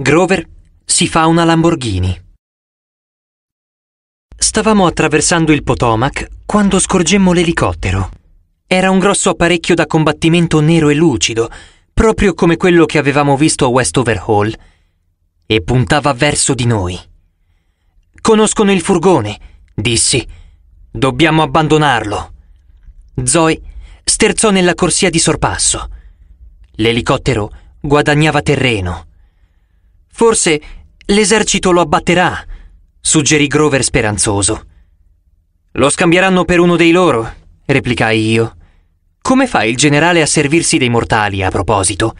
Grover si fa una Lamborghini. Stavamo attraversando il Potomac quando scorgemmo l'elicottero. Era un grosso apparecchio da combattimento nero e lucido, proprio come quello che avevamo visto a Westover Hall, e puntava verso di noi. Conoscono il furgone, dissi. Dobbiamo abbandonarlo. Zoe sterzò nella corsia di sorpasso. L'elicottero guadagnava terreno. Forse l'esercito lo abbatterà, suggerì Grover speranzoso. Lo scambieranno per uno dei loro, replicai io. Come fa il generale a servirsi dei mortali, a proposito?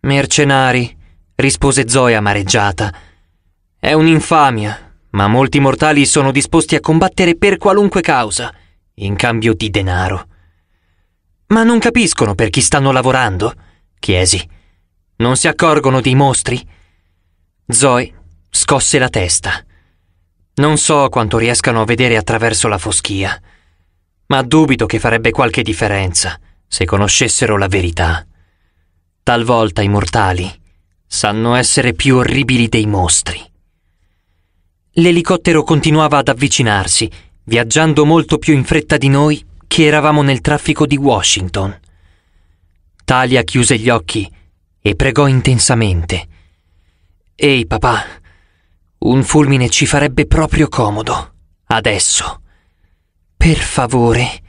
Mercenari, rispose Zoe amareggiata. È un'infamia, ma molti mortali sono disposti a combattere per qualunque causa, in cambio di denaro. Ma non capiscono per chi stanno lavorando? chiesi. Non si accorgono dei mostri? Zoe scosse la testa. Non so quanto riescano a vedere attraverso la foschia, ma dubito che farebbe qualche differenza se conoscessero la verità. Talvolta i mortali sanno essere più orribili dei mostri. L'elicottero continuava ad avvicinarsi, viaggiando molto più in fretta di noi che eravamo nel traffico di Washington. Talia chiuse gli occhi e pregò intensamente Ehi papà, un fulmine ci farebbe proprio comodo, adesso. Per favore.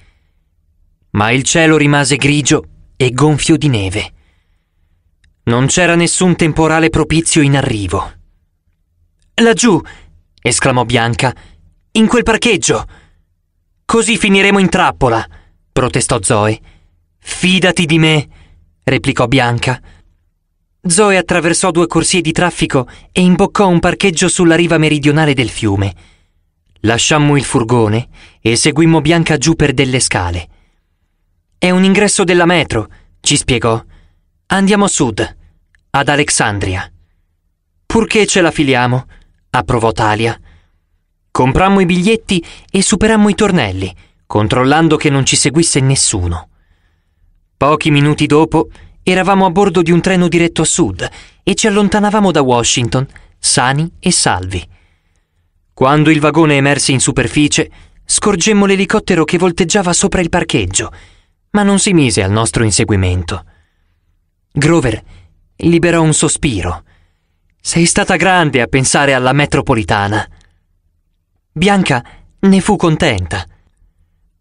Ma il cielo rimase grigio e gonfio di neve. Non c'era nessun temporale propizio in arrivo. Laggiù! esclamò Bianca. In quel parcheggio! Così finiremo in trappola! protestò Zoe. Fidati di me! replicò Bianca. Zoe attraversò due corsie di traffico e imboccò un parcheggio sulla riva meridionale del fiume. Lasciammo il furgone e seguimmo Bianca giù per delle scale. È un ingresso della metro, ci spiegò. Andiamo a sud, ad Alexandria. Purché ce la filiamo, approvò Talia. Comprammo i biglietti e superammo i tornelli, controllando che non ci seguisse nessuno. Pochi minuti dopo Eravamo a bordo di un treno diretto a sud e ci allontanavamo da Washington, sani e salvi. Quando il vagone emerse in superficie, scorgemmo l'elicottero che volteggiava sopra il parcheggio, ma non si mise al nostro inseguimento. Grover liberò un sospiro. Sei stata grande a pensare alla metropolitana. Bianca ne fu contenta.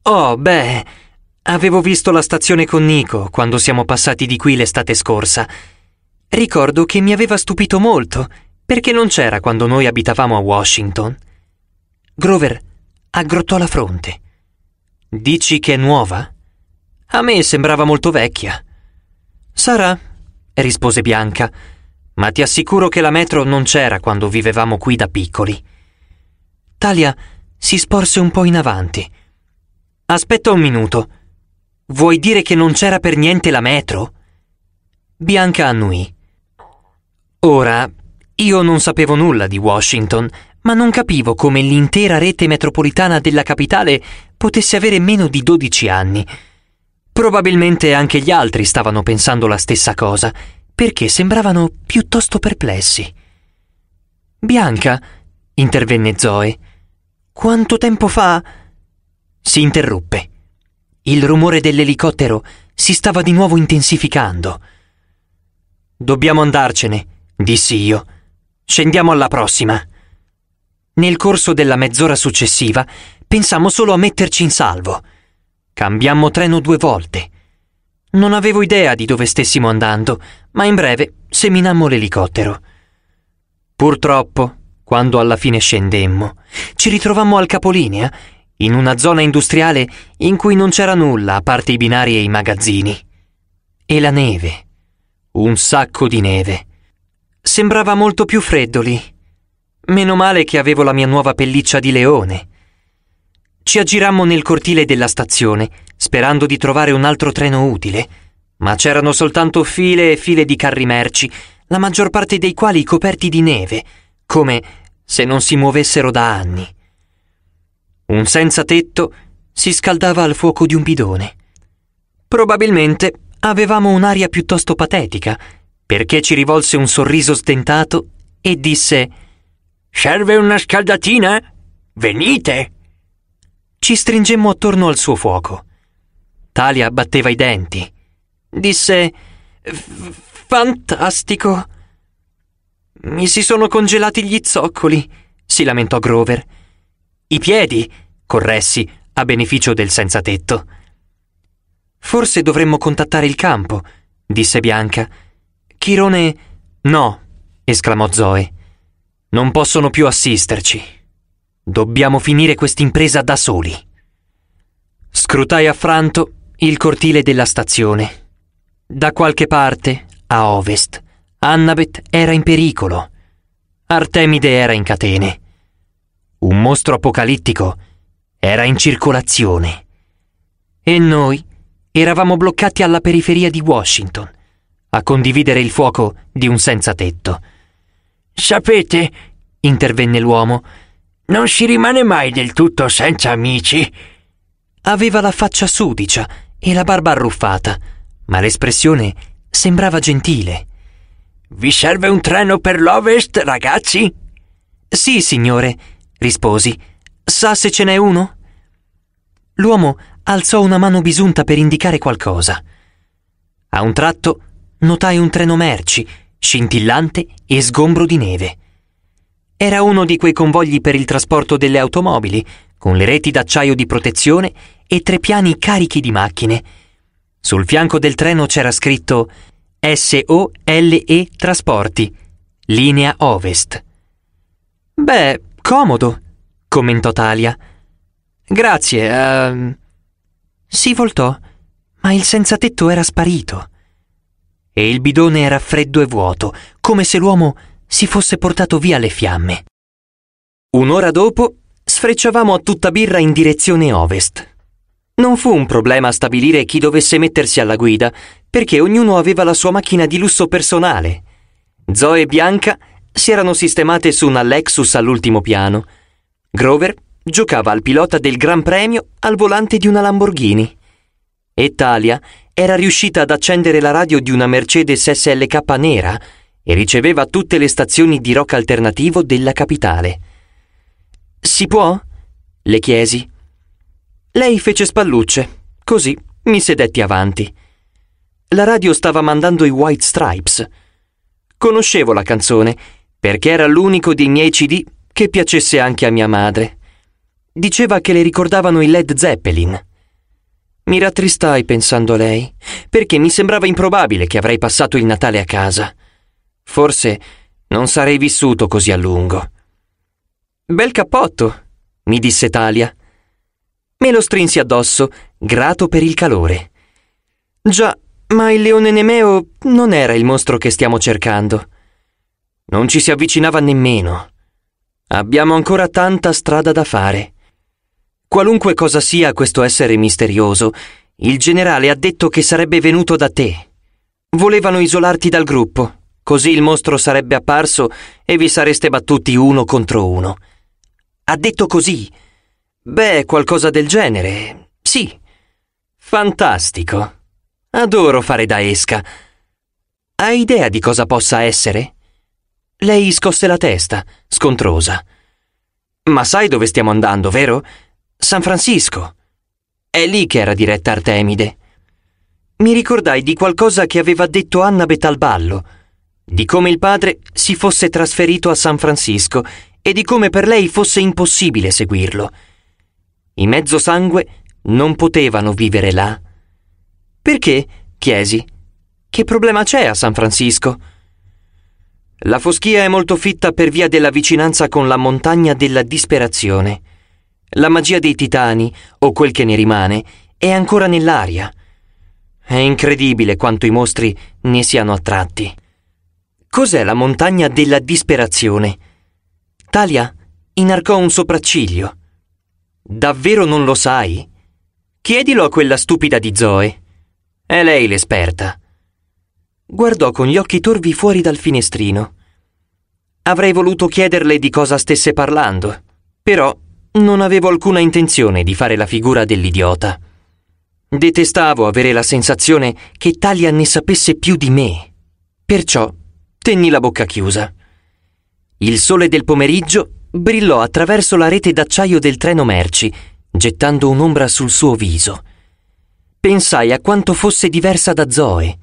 Oh, beh, Avevo visto la stazione con Nico quando siamo passati di qui l'estate scorsa. Ricordo che mi aveva stupito molto, perché non c'era quando noi abitavamo a Washington. Grover aggrottò la fronte. Dici che è nuova? A me sembrava molto vecchia. Sarà, rispose Bianca, ma ti assicuro che la metro non c'era quando vivevamo qui da piccoli. Talia si sporse un po' in avanti. Aspetta un minuto. Vuoi dire che non c'era per niente la metro? Bianca annui. Ora, io non sapevo nulla di Washington, ma non capivo come l'intera rete metropolitana della capitale potesse avere meno di 12 anni. Probabilmente anche gli altri stavano pensando la stessa cosa, perché sembravano piuttosto perplessi. Bianca, intervenne Zoe, quanto tempo fa? Si interruppe. Il rumore dell'elicottero si stava di nuovo intensificando. Dobbiamo andarcene, dissi io. Scendiamo alla prossima. Nel corso della mezz'ora successiva pensammo solo a metterci in salvo. Cambiammo treno due volte. Non avevo idea di dove stessimo andando, ma in breve seminammo l'elicottero. Purtroppo, quando alla fine scendemmo, ci ritrovammo al capolinea in una zona industriale in cui non c'era nulla a parte i binari e i magazzini. E la neve. Un sacco di neve. Sembrava molto più freddo lì. Meno male che avevo la mia nuova pelliccia di leone. Ci aggirammo nel cortile della stazione, sperando di trovare un altro treno utile, ma c'erano soltanto file e file di carri merci, la maggior parte dei quali coperti di neve, come se non si muovessero da anni un senza tetto, si scaldava al fuoco di un bidone. Probabilmente avevamo un'aria piuttosto patetica, perché ci rivolse un sorriso stentato e disse Serve una scaldatina? Venite! Ci stringemmo attorno al suo fuoco. Talia batteva i denti. Disse Fantastico! Mi si sono congelati gli zoccoli, si lamentò Grover. I piedi, corressi, a beneficio del senza tetto. Forse dovremmo contattare il campo, disse Bianca. Chirone. No, esclamò Zoe. Non possono più assisterci. Dobbiamo finire quest'impresa da soli. Scrutai affranto il cortile della stazione. Da qualche parte, a ovest, Annabeth era in pericolo. Artemide era in catene. Un mostro apocalittico era in circolazione. E noi eravamo bloccati alla periferia di Washington, a condividere il fuoco di un senza tetto. Sapete, intervenne l'uomo, non si rimane mai del tutto senza amici. Aveva la faccia sudicia e la barba arruffata, ma l'espressione sembrava gentile. Vi serve un treno per l'ovest, ragazzi? Sì, signore risposi. Sa se ce n'è uno? L'uomo alzò una mano bisunta per indicare qualcosa. A un tratto notai un treno merci, scintillante e sgombro di neve. Era uno di quei convogli per il trasporto delle automobili, con le reti d'acciaio di protezione e tre piani carichi di macchine. Sul fianco del treno c'era scritto SOLE Trasporti, linea ovest. Beh, Comodo, commentò Talia. Grazie, ehm... Si voltò, ma il senza tetto era sparito. E il bidone era freddo e vuoto, come se l'uomo si fosse portato via le fiamme. Un'ora dopo sfrecciavamo a tutta birra in direzione ovest. Non fu un problema stabilire chi dovesse mettersi alla guida, perché ognuno aveva la sua macchina di lusso personale. Zoe Bianca si erano sistemate su una Lexus all'ultimo piano. Grover giocava al pilota del Gran Premio al volante di una Lamborghini. E Talia era riuscita ad accendere la radio di una Mercedes SLK nera e riceveva tutte le stazioni di rock alternativo della capitale. Si può? le chiesi. Lei fece spallucce, così mi sedetti avanti. La radio stava mandando i White Stripes. Conoscevo la canzone perché era l'unico dei miei CD che piacesse anche a mia madre. Diceva che le ricordavano i Led Zeppelin. Mi rattristai pensando a lei, perché mi sembrava improbabile che avrei passato il Natale a casa. Forse non sarei vissuto così a lungo. Bel cappotto, mi disse Talia. Me lo strinsi addosso, grato per il calore. Già, ma il leone Nemeo non era il mostro che stiamo cercando. Non ci si avvicinava nemmeno. Abbiamo ancora tanta strada da fare. Qualunque cosa sia questo essere misterioso, il generale ha detto che sarebbe venuto da te. Volevano isolarti dal gruppo, così il mostro sarebbe apparso e vi sareste battuti uno contro uno. Ha detto così. Beh, qualcosa del genere. Sì. Fantastico. Adoro fare da esca. Hai idea di cosa possa essere? Lei scosse la testa, scontrosa. Ma sai dove stiamo andando, vero? San Francisco. È lì che era diretta Artemide. Mi ricordai di qualcosa che aveva detto Annabeth al ballo, di come il padre si fosse trasferito a San Francisco e di come per lei fosse impossibile seguirlo. I mezzo sangue non potevano vivere là. Perché? chiesi. Che problema c'è a San Francisco? La foschia è molto fitta per via della vicinanza con la montagna della disperazione. La magia dei titani, o quel che ne rimane, è ancora nell'aria. È incredibile quanto i mostri ne siano attratti. Cos'è la montagna della disperazione? Talia inarcò un sopracciglio. Davvero non lo sai? Chiedilo a quella stupida di Zoe. È lei l'esperta. Guardò con gli occhi torvi fuori dal finestrino. Avrei voluto chiederle di cosa stesse parlando, però non avevo alcuna intenzione di fare la figura dell'idiota. Detestavo avere la sensazione che Talia ne sapesse più di me. Perciò tenni la bocca chiusa. Il sole del pomeriggio brillò attraverso la rete d'acciaio del treno merci, gettando un'ombra sul suo viso. Pensai a quanto fosse diversa da Zoe.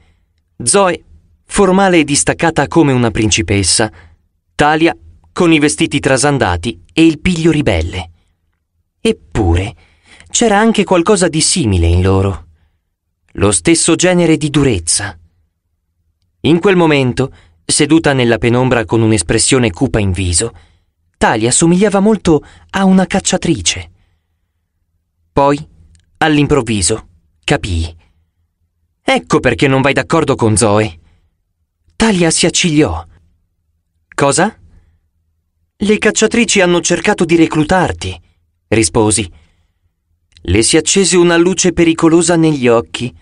Zoe, formale e distaccata come una principessa, Talia con i vestiti trasandati e il piglio ribelle. Eppure c'era anche qualcosa di simile in loro, lo stesso genere di durezza. In quel momento, seduta nella penombra con un'espressione cupa in viso, Talia somigliava molto a una cacciatrice. Poi, all'improvviso, capii. Ecco perché non vai d'accordo con Zoe. Talia si accigliò. Cosa? Le cacciatrici hanno cercato di reclutarti, risposi. Le si accese una luce pericolosa negli occhi.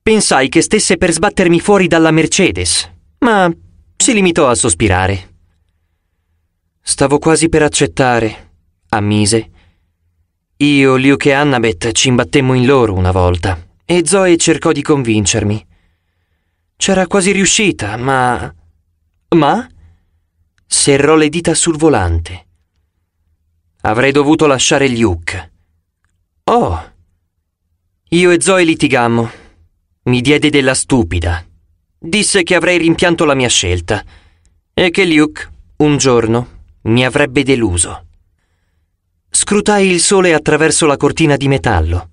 Pensai che stesse per sbattermi fuori dalla Mercedes, ma si limitò a sospirare. Stavo quasi per accettare, ammise. Io, Luke e Annabeth ci imbattemmo in loro una volta e Zoe cercò di convincermi. C'era quasi riuscita, ma... Ma? serrò le dita sul volante. Avrei dovuto lasciare Luke. Oh! Io e Zoe litigammo. Mi diede della stupida. Disse che avrei rimpianto la mia scelta e che Luke, un giorno, mi avrebbe deluso. Scrutai il sole attraverso la cortina di metallo.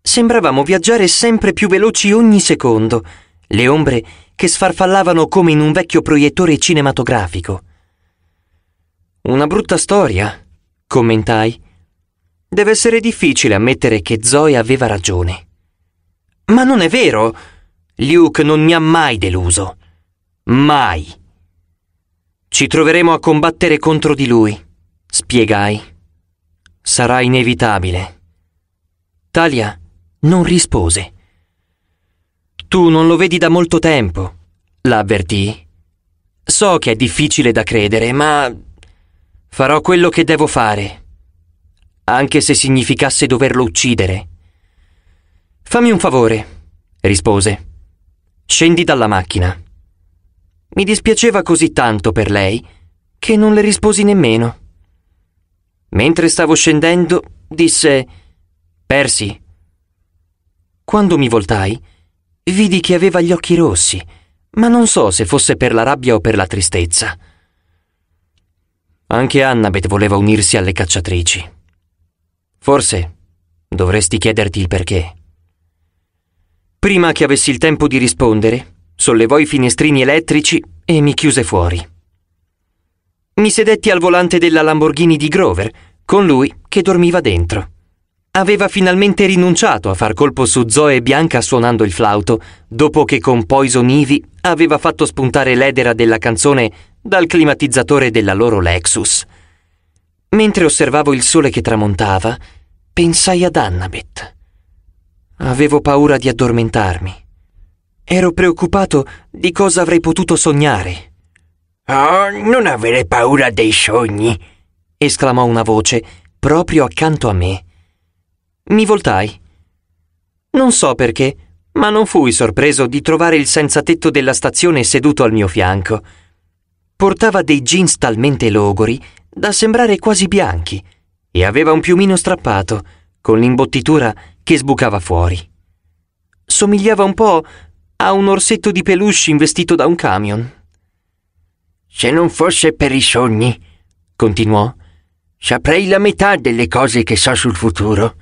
Sembravamo viaggiare sempre più veloci ogni secondo, le ombre che sfarfallavano come in un vecchio proiettore cinematografico. Una brutta storia, commentai. Deve essere difficile ammettere che Zoe aveva ragione. Ma non è vero! Luke non mi ha mai deluso. Mai. Ci troveremo a combattere contro di lui, spiegai. Sarà inevitabile. Talia non rispose. Tu non lo vedi da molto tempo, la So che è difficile da credere, ma Farò quello che devo fare, anche se significasse doverlo uccidere. Fammi un favore, rispose. Scendi dalla macchina. Mi dispiaceva così tanto per lei che non le risposi nemmeno. Mentre stavo scendendo, disse Persi. Quando mi voltai, vidi che aveva gli occhi rossi, ma non so se fosse per la rabbia o per la tristezza. Anche Annabeth voleva unirsi alle cacciatrici. Forse dovresti chiederti il perché. Prima che avessi il tempo di rispondere, sollevò i finestrini elettrici e mi chiuse fuori. Mi sedetti al volante della Lamborghini di Grover, con lui che dormiva dentro. Aveva finalmente rinunciato a far colpo su Zoe Bianca suonando il flauto, dopo che con Poison Ivy aveva fatto spuntare l'edera della canzone dal climatizzatore della loro Lexus. Mentre osservavo il sole che tramontava, pensai ad Annabeth. Avevo paura di addormentarmi. Ero preoccupato di cosa avrei potuto sognare. Oh, non avere paura dei sogni, esclamò una voce proprio accanto a me. Mi voltai. Non so perché, ma non fui sorpreso di trovare il senzatetto della stazione seduto al mio fianco. Portava dei jeans talmente logori da sembrare quasi bianchi e aveva un piumino strappato, con l'imbottitura che sbucava fuori. Somigliava un po' a un orsetto di peluche investito da un camion. Se non fosse per i sogni, continuò, saprei la metà delle cose che so sul futuro.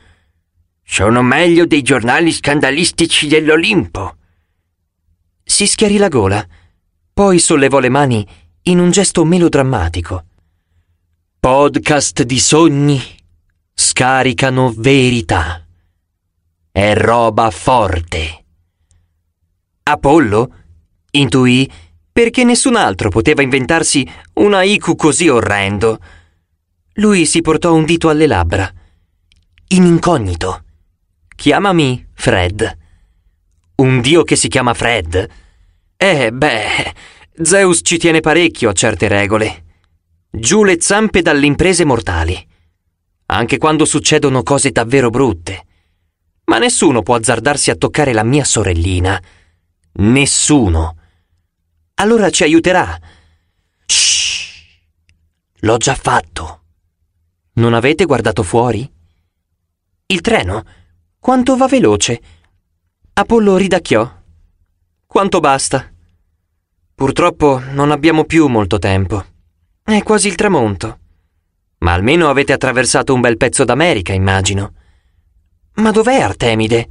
Sono meglio dei giornali scandalistici dell'Olimpo. Si schiarì la gola, poi sollevò le mani in un gesto melodrammatico. Podcast di sogni scaricano verità. È roba forte. Apollo intuì perché nessun altro poteva inventarsi una IQ così orrendo. Lui si portò un dito alle labbra. In incognito. Chiamami Fred. Un dio che si chiama Fred? Eh, beh, Zeus ci tiene parecchio a certe regole. Giù le zampe dalle imprese mortali. Anche quando succedono cose davvero brutte. Ma nessuno può azzardarsi a toccare la mia sorellina. Nessuno. Allora ci aiuterà. Shh. L'ho già fatto. Non avete guardato fuori? Il treno? Quanto va veloce? Apollo ridacchiò. Quanto basta? Purtroppo non abbiamo più molto tempo. È quasi il tramonto. Ma almeno avete attraversato un bel pezzo d'America, immagino. Ma dov'è Artemide?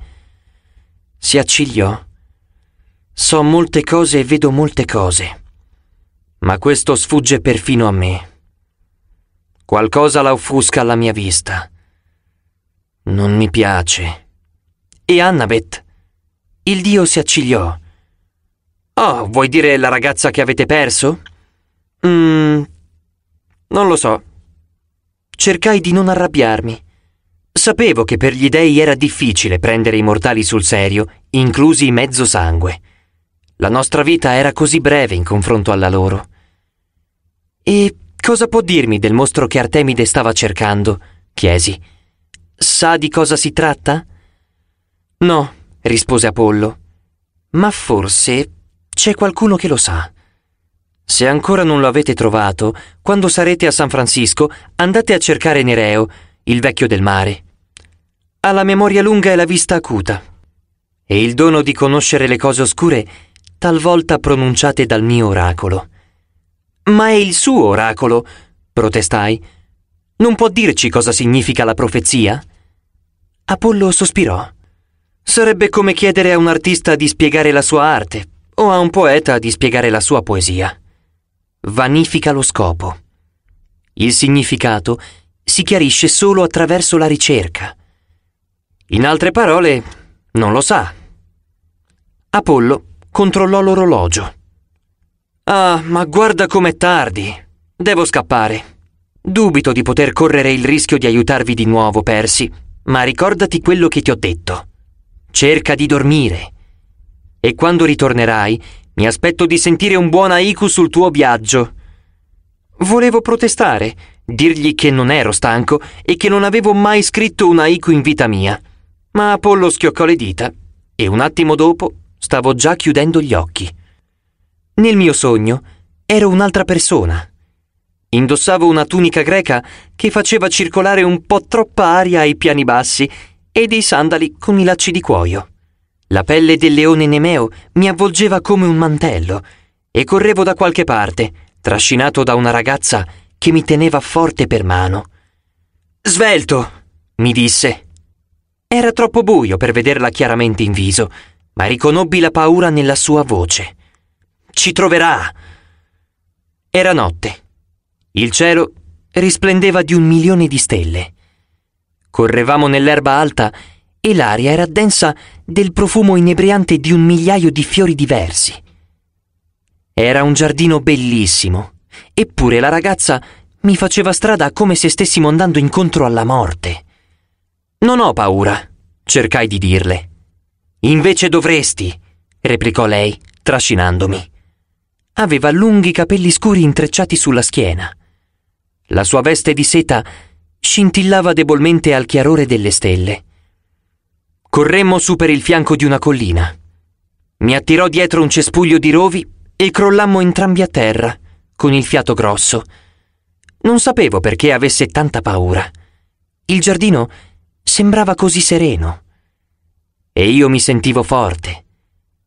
Si accigliò. So molte cose e vedo molte cose. Ma questo sfugge perfino a me. Qualcosa la offusca alla mia vista. Non mi piace. E Annabeth? Il dio si accigliò. Oh, vuoi dire la ragazza che avete perso? Mmm. Non lo so. Cercai di non arrabbiarmi. Sapevo che per gli dei era difficile prendere i mortali sul serio, inclusi i mezzo sangue. La nostra vita era così breve in confronto alla loro. E cosa può dirmi del mostro che Artemide stava cercando? chiesi. Sa di cosa si tratta? No, rispose Apollo. Ma forse c'è qualcuno che lo sa. Se ancora non lo avete trovato, quando sarete a San Francisco, andate a cercare Nereo, il vecchio del mare. Ha la memoria lunga e la vista acuta. E il dono di conoscere le cose oscure, talvolta pronunciate dal mio oracolo. Ma è il suo oracolo, protestai. Non può dirci cosa significa la profezia? Apollo sospirò. Sarebbe come chiedere a un artista di spiegare la sua arte, o a un poeta di spiegare la sua poesia. Vanifica lo scopo. Il significato si chiarisce solo attraverso la ricerca. In altre parole, non lo sa. Apollo controllò l'orologio. Ah, ma guarda com'è tardi. Devo scappare. Dubito di poter correre il rischio di aiutarvi di nuovo, Persi, ma ricordati quello che ti ho detto. Cerca di dormire e quando ritornerai mi aspetto di sentire un buon aiku sul tuo viaggio. Volevo protestare, dirgli che non ero stanco e che non avevo mai scritto un aiku in vita mia, ma Apollo schioccò le dita e un attimo dopo stavo già chiudendo gli occhi. Nel mio sogno ero un'altra persona. Indossavo una tunica greca che faceva circolare un po' troppa aria ai piani bassi e dei sandali con i lacci di cuoio. La pelle del leone Nemeo mi avvolgeva come un mantello e correvo da qualche parte, trascinato da una ragazza che mi teneva forte per mano. Svelto, mi disse. Era troppo buio per vederla chiaramente in viso, ma riconobbi la paura nella sua voce. Ci troverà! Era notte. Il cielo risplendeva di un milione di stelle. Correvamo nell'erba alta e l'aria era densa del profumo inebriante di un migliaio di fiori diversi. Era un giardino bellissimo, eppure la ragazza mi faceva strada come se stessimo andando incontro alla morte. Non ho paura, cercai di dirle. Invece dovresti, replicò lei, trascinandomi. Aveva lunghi capelli scuri intrecciati sulla schiena. La sua veste di seta scintillava debolmente al chiarore delle stelle. Corremmo su per il fianco di una collina. Mi attirò dietro un cespuglio di rovi e crollammo entrambi a terra, con il fiato grosso. Non sapevo perché avesse tanta paura. Il giardino sembrava così sereno. E io mi sentivo forte,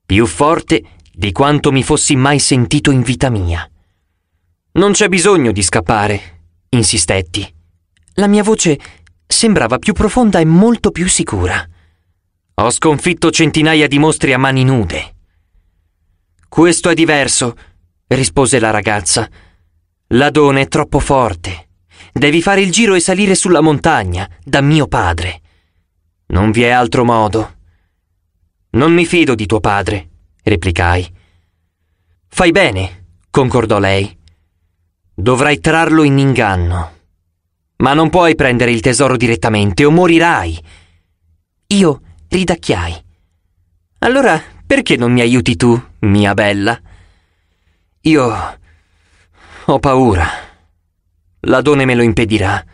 più forte di quanto mi fossi mai sentito in vita mia. Non c'è bisogno di scappare, insistetti. La mia voce sembrava più profonda e molto più sicura. Ho sconfitto centinaia di mostri a mani nude. Questo è diverso, rispose la ragazza. L'adone è troppo forte. Devi fare il giro e salire sulla montagna, da mio padre. Non vi è altro modo. Non mi fido di tuo padre, replicai. Fai bene, concordò lei. Dovrai trarlo in inganno. Ma non puoi prendere il tesoro direttamente o morirai. Io ridacchiai. Allora perché non mi aiuti tu, mia bella? Io ho paura. L'adone me lo impedirà.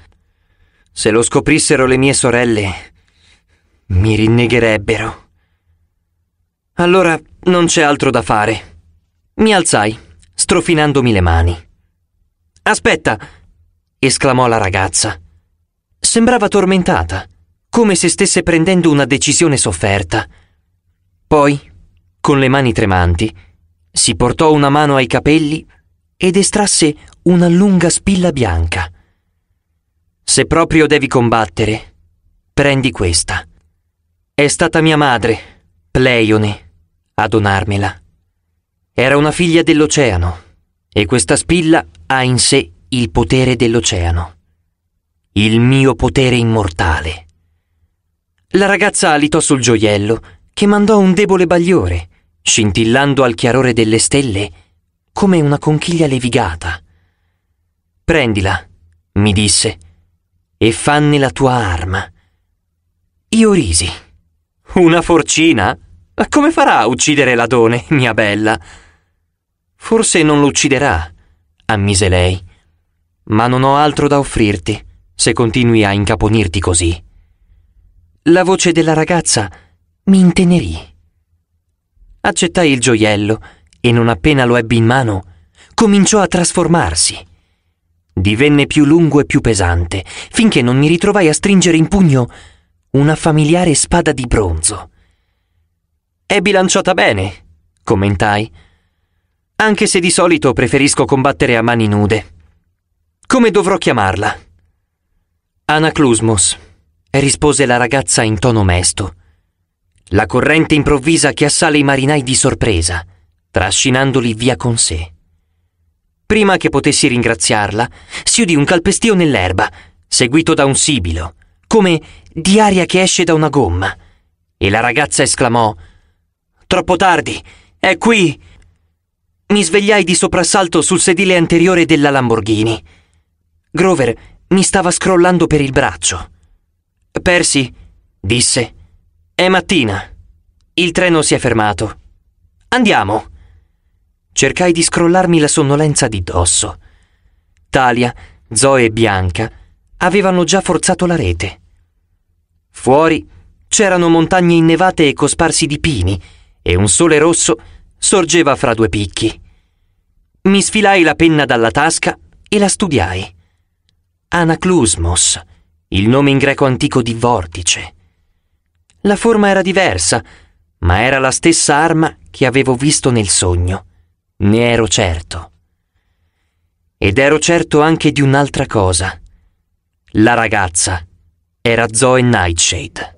Se lo scoprissero le mie sorelle, mi rinnegherebbero. Allora non c'è altro da fare. Mi alzai, strofinandomi le mani. Aspetta! esclamò la ragazza. Sembrava tormentata come se stesse prendendo una decisione sofferta. Poi, con le mani tremanti, si portò una mano ai capelli ed estrasse una lunga spilla bianca. Se proprio devi combattere, prendi questa. È stata mia madre, Pleione, a donarmela. Era una figlia dell'oceano e questa spilla ha in sé il potere dell'oceano, il mio potere immortale. La ragazza alitò sul gioiello, che mandò un debole bagliore, scintillando al chiarore delle stelle come una conchiglia levigata. Prendila, mi disse, e fanne la tua arma. Io risi. Una forcina? Come farà a uccidere l'adone, mia bella? Forse non lo ucciderà, ammise lei. Ma non ho altro da offrirti, se continui a incaponirti così la voce della ragazza mi intenerì. Accettai il gioiello e non appena lo ebbi in mano, cominciò a trasformarsi. Divenne più lungo e più pesante, finché non mi ritrovai a stringere in pugno una familiare spada di bronzo. È bilanciata bene, commentai, anche se di solito preferisco combattere a mani nude. Come dovrò chiamarla? Anaclusmos rispose la ragazza in tono mesto. La corrente improvvisa che assale i marinai di sorpresa, trascinandoli via con sé. Prima che potessi ringraziarla, si udì un calpestio nell'erba, seguito da un sibilo, come di aria che esce da una gomma, e la ragazza esclamò Troppo tardi, è qui! Mi svegliai di soprassalto sul sedile anteriore della Lamborghini. Grover mi stava scrollando per il braccio. Percy, disse, è mattina. Il treno si è fermato. Andiamo. Cercai di scrollarmi la sonnolenza di dosso. Talia, Zoe e Bianca avevano già forzato la rete. Fuori c'erano montagne innevate e cosparsi di pini, e un sole rosso sorgeva fra due picchi. Mi sfilai la penna dalla tasca e la studiai. Anaclusmos il nome in greco antico di vortice. La forma era diversa, ma era la stessa arma che avevo visto nel sogno, ne ero certo. Ed ero certo anche di un'altra cosa. La ragazza era Zoe Nightshade.